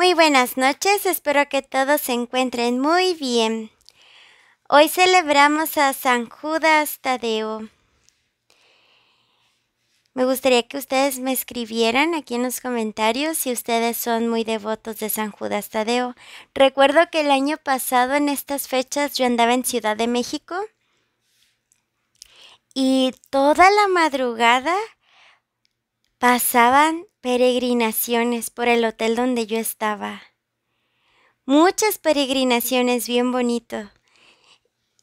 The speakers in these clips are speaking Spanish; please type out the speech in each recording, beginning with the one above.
Muy buenas noches, espero que todos se encuentren muy bien. Hoy celebramos a San Judas Tadeo. Me gustaría que ustedes me escribieran aquí en los comentarios si ustedes son muy devotos de San Judas Tadeo. Recuerdo que el año pasado en estas fechas yo andaba en Ciudad de México y toda la madrugada Pasaban peregrinaciones por el hotel donde yo estaba. Muchas peregrinaciones, bien bonito.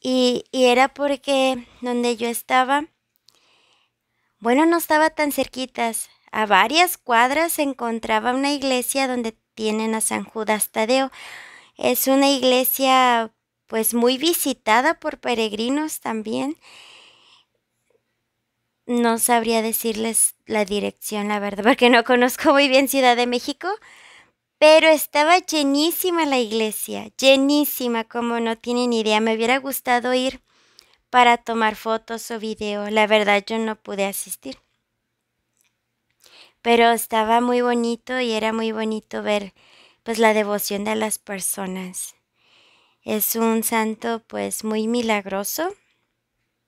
Y, era porque donde yo estaba, bueno, no estaba tan cerquitas. A varias cuadras se encontraba una iglesia donde tienen a San Judas Tadeo. Es una iglesia pues muy visitada por peregrinos también no sabría decirles la dirección, la verdad, porque no conozco muy bien Ciudad de México, pero estaba llenísima la iglesia, llenísima, como no tienen idea. Me hubiera gustado ir para tomar fotos o video. La verdad, yo no pude asistir. Pero estaba muy bonito y era muy bonito ver pues la devoción de las personas. Es un santo pues muy milagroso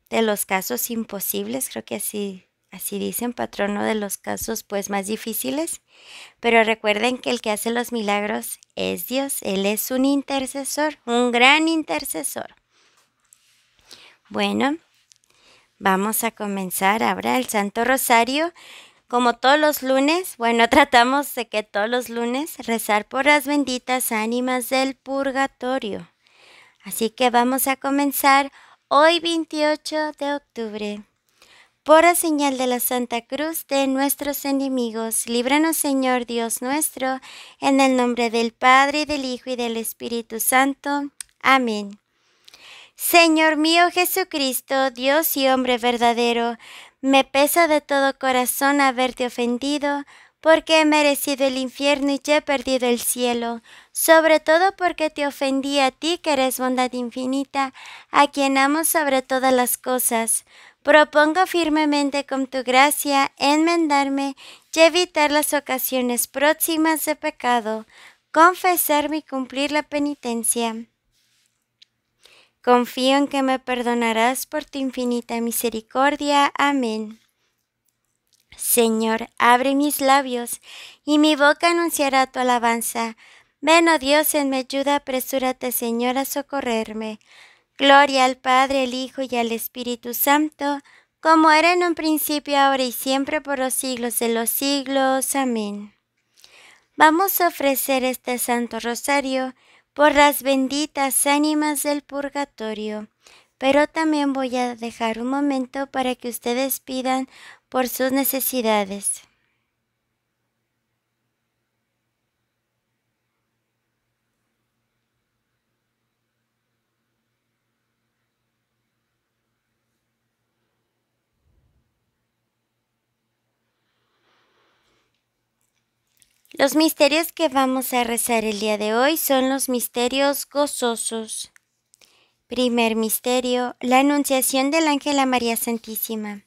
de los casos imposibles, creo que así, así dicen, patrono de los casos pues más difíciles. Pero recuerden que el que hace los milagros es Dios, Él es un intercesor, un gran intercesor. Bueno, vamos a comenzar ahora el Santo Rosario. Como todos los lunes, bueno, tratamos de que todos los lunes rezar por las benditas ánimas del purgatorio. Así que vamos a comenzar hoy 28 de octubre. Por la señal de la Santa Cruz de nuestros enemigos, líbranos Señor Dios nuestro, en el nombre del Padre, del Hijo y del Espíritu Santo. Amén. Señor mío Jesucristo, Dios y hombre verdadero, me pesa de todo corazón haberte ofendido porque he merecido el infierno y he perdido el cielo, sobre todo porque te ofendí a ti que eres bondad infinita, a quien amo sobre todas las cosas. Propongo firmemente con tu gracia enmendarme y evitar las ocasiones próximas de pecado, confesarme y cumplir la penitencia. Confío en que me perdonarás por tu infinita misericordia. Amén. Señor, abre mis labios, y mi boca anunciará tu alabanza. Ven, oh Dios, en mi ayuda, apresúrate, Señor, a socorrerme. Gloria al Padre, al Hijo y al Espíritu Santo, como era en un principio, ahora y siempre, por los siglos de los siglos. Amén. Vamos a ofrecer este Santo Rosario por las benditas ánimas del purgatorio, pero también voy a dejar un momento para que ustedes pidan por sus necesidades. Los misterios que vamos a rezar el día de hoy son los misterios gozosos. Primer misterio, la anunciación del ángel a María Santísima.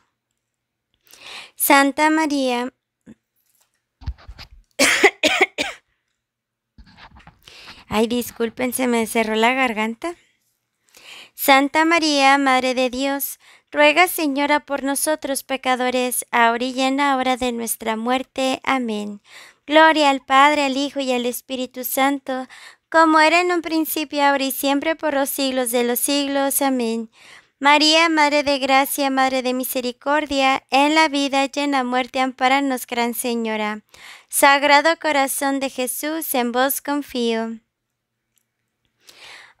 Santa María, ay disculpen, se me cerró la garganta. Santa María, Madre de Dios, ruega Señora por nosotros pecadores, ahora y en la hora de nuestra muerte. Amén. Gloria al Padre, al Hijo y al Espíritu Santo, como era en un principio, ahora y siempre, por los siglos de los siglos. Amén. María, Madre de Gracia, Madre de Misericordia, en la vida y en la muerte amparanos, Gran Señora. Sagrado Corazón de Jesús, en vos confío.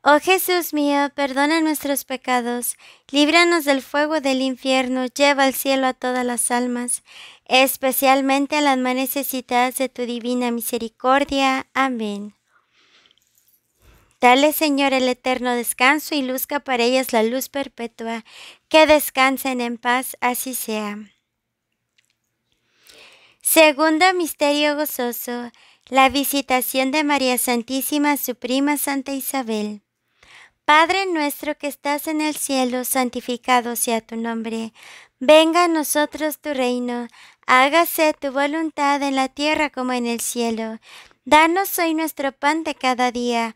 Oh Jesús mío, perdona nuestros pecados, líbranos del fuego del infierno, lleva al cielo a todas las almas, especialmente a las más necesitadas de tu divina misericordia. Amén. Dale, Señor, el eterno descanso y luzca para ellas la luz perpetua. Que descansen en paz, así sea. Segundo misterio gozoso, la visitación de María Santísima a su prima Santa Isabel. Padre nuestro que estás en el cielo, santificado sea tu nombre. Venga a nosotros tu reino, hágase tu voluntad en la tierra como en el cielo. Danos hoy nuestro pan de cada día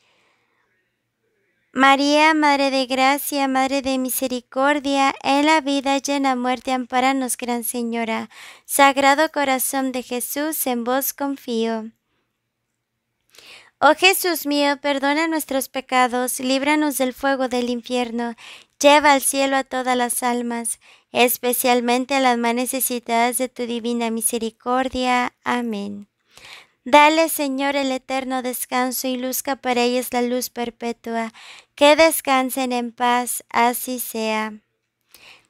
María, Madre de Gracia, Madre de Misericordia, en la vida y en la muerte, amparanos, Gran Señora. Sagrado Corazón de Jesús, en vos confío. Oh Jesús mío, perdona nuestros pecados, líbranos del fuego del infierno, lleva al cielo a todas las almas, especialmente a las más necesitadas de tu divina misericordia. Amén. Dale, Señor, el eterno descanso y luzca para ellos la luz perpetua. Que descansen en paz, así sea.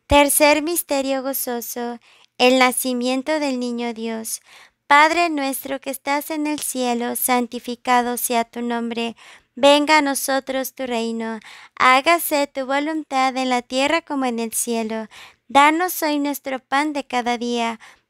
Tercer misterio gozoso, el nacimiento del niño Dios. Padre nuestro que estás en el cielo, santificado sea tu nombre. Venga a nosotros tu reino. Hágase tu voluntad en la tierra como en el cielo. Danos hoy nuestro pan de cada día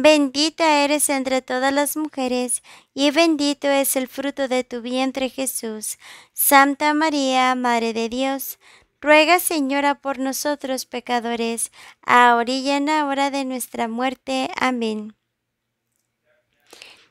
Bendita eres entre todas las mujeres, y bendito es el fruto de tu vientre Jesús. Santa María, Madre de Dios, ruega Señora por nosotros pecadores, ahora y en la hora de nuestra muerte. Amén.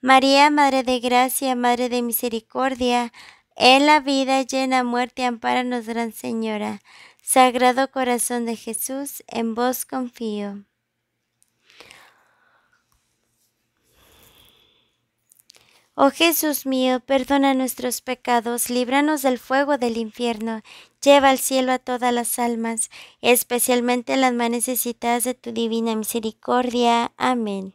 María, Madre de Gracia, Madre de Misericordia, en la vida llena muerte, amparanos, Gran Señora. Sagrado Corazón de Jesús, en vos confío. Oh Jesús mío, perdona nuestros pecados, líbranos del fuego del infierno, lleva al cielo a todas las almas, especialmente las más necesitadas de tu divina misericordia. Amén.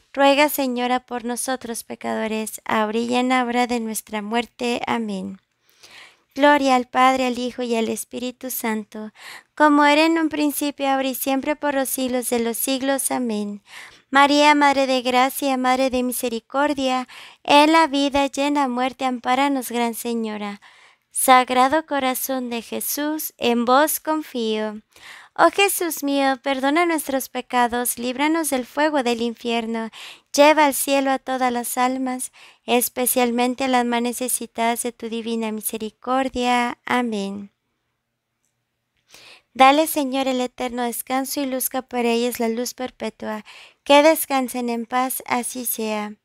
ruega Señora por nosotros pecadores, ahora y en la de nuestra muerte. Amén. Gloria al Padre, al Hijo y al Espíritu Santo, como era en un principio, ahora y siempre por los siglos de los siglos. Amén. María, Madre de Gracia, Madre de Misericordia, en la vida y en la muerte, amparanos, Gran Señora. Sagrado Corazón de Jesús, en vos confío. Oh Jesús mío, perdona nuestros pecados, líbranos del fuego del infierno, lleva al cielo a todas las almas, especialmente a las más necesitadas de tu divina misericordia. Amén. Dale, Señor, el eterno descanso y luzca por ellas la luz perpetua. Que descansen en paz, así sea.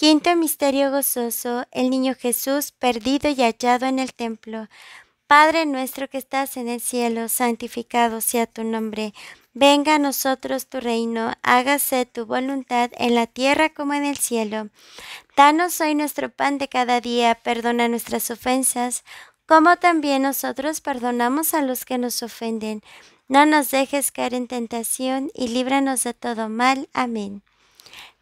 Quinto misterio gozoso, el niño Jesús perdido y hallado en el templo. Padre nuestro que estás en el cielo, santificado sea tu nombre. Venga a nosotros tu reino, hágase tu voluntad en la tierra como en el cielo. Danos hoy nuestro pan de cada día, perdona nuestras ofensas, como también nosotros perdonamos a los que nos ofenden. No nos dejes caer en tentación y líbranos de todo mal. Amén.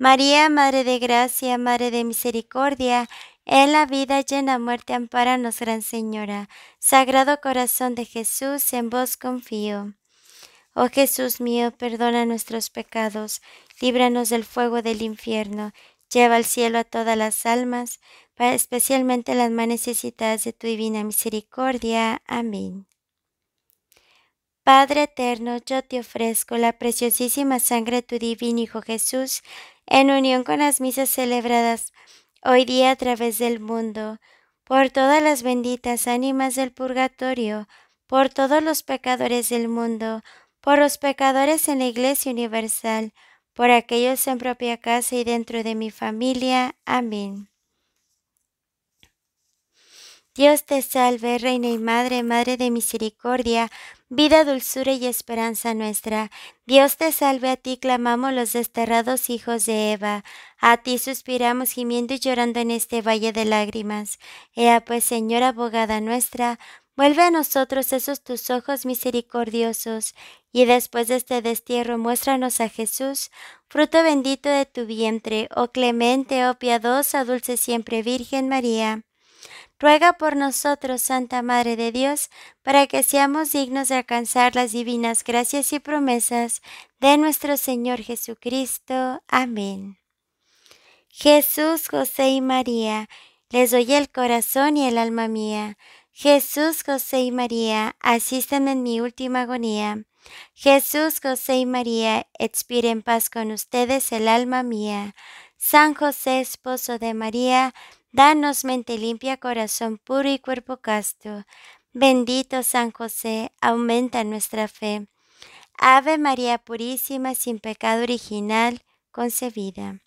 María, Madre de Gracia, Madre de Misericordia, en la vida y en la muerte, amparanos, Gran Señora. Sagrado Corazón de Jesús, en vos confío. Oh Jesús mío, perdona nuestros pecados, líbranos del fuego del infierno, lleva al cielo a todas las almas, para especialmente las más necesitadas de tu divina misericordia. Amén. Padre eterno, yo te ofrezco la preciosísima sangre de tu divino Hijo Jesús, en unión con las misas celebradas hoy día a través del mundo, por todas las benditas ánimas del purgatorio, por todos los pecadores del mundo, por los pecadores en la Iglesia Universal, por aquellos en propia casa y dentro de mi familia. Amén. Dios te salve, Reina y Madre, Madre de Misericordia, vida, dulzura y esperanza nuestra. Dios te salve, a ti clamamos los desterrados hijos de Eva, a ti suspiramos gimiendo y llorando en este valle de lágrimas. Ea pues, Señora abogada nuestra, vuelve a nosotros esos tus ojos misericordiosos, y después de este destierro muéstranos a Jesús, fruto bendito de tu vientre, oh clemente, oh piadosa, dulce siempre Virgen María ruega por nosotros, Santa Madre de Dios, para que seamos dignos de alcanzar las divinas gracias y promesas de nuestro Señor Jesucristo. Amén. Jesús, José y María, les doy el corazón y el alma mía. Jesús, José y María, asisten en mi última agonía. Jesús, José y María, expire en paz con ustedes el alma mía. San José, esposo de María, Danos mente limpia, corazón puro y cuerpo casto. Bendito San José, aumenta nuestra fe. Ave María Purísima, sin pecado original, concebida.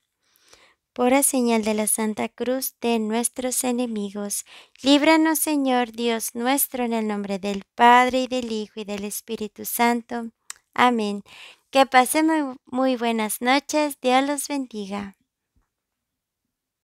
Por la señal de la Santa Cruz de nuestros enemigos, líbranos Señor Dios nuestro en el nombre del Padre y del Hijo y del Espíritu Santo. Amén. Que pasen muy buenas noches. Dios los bendiga.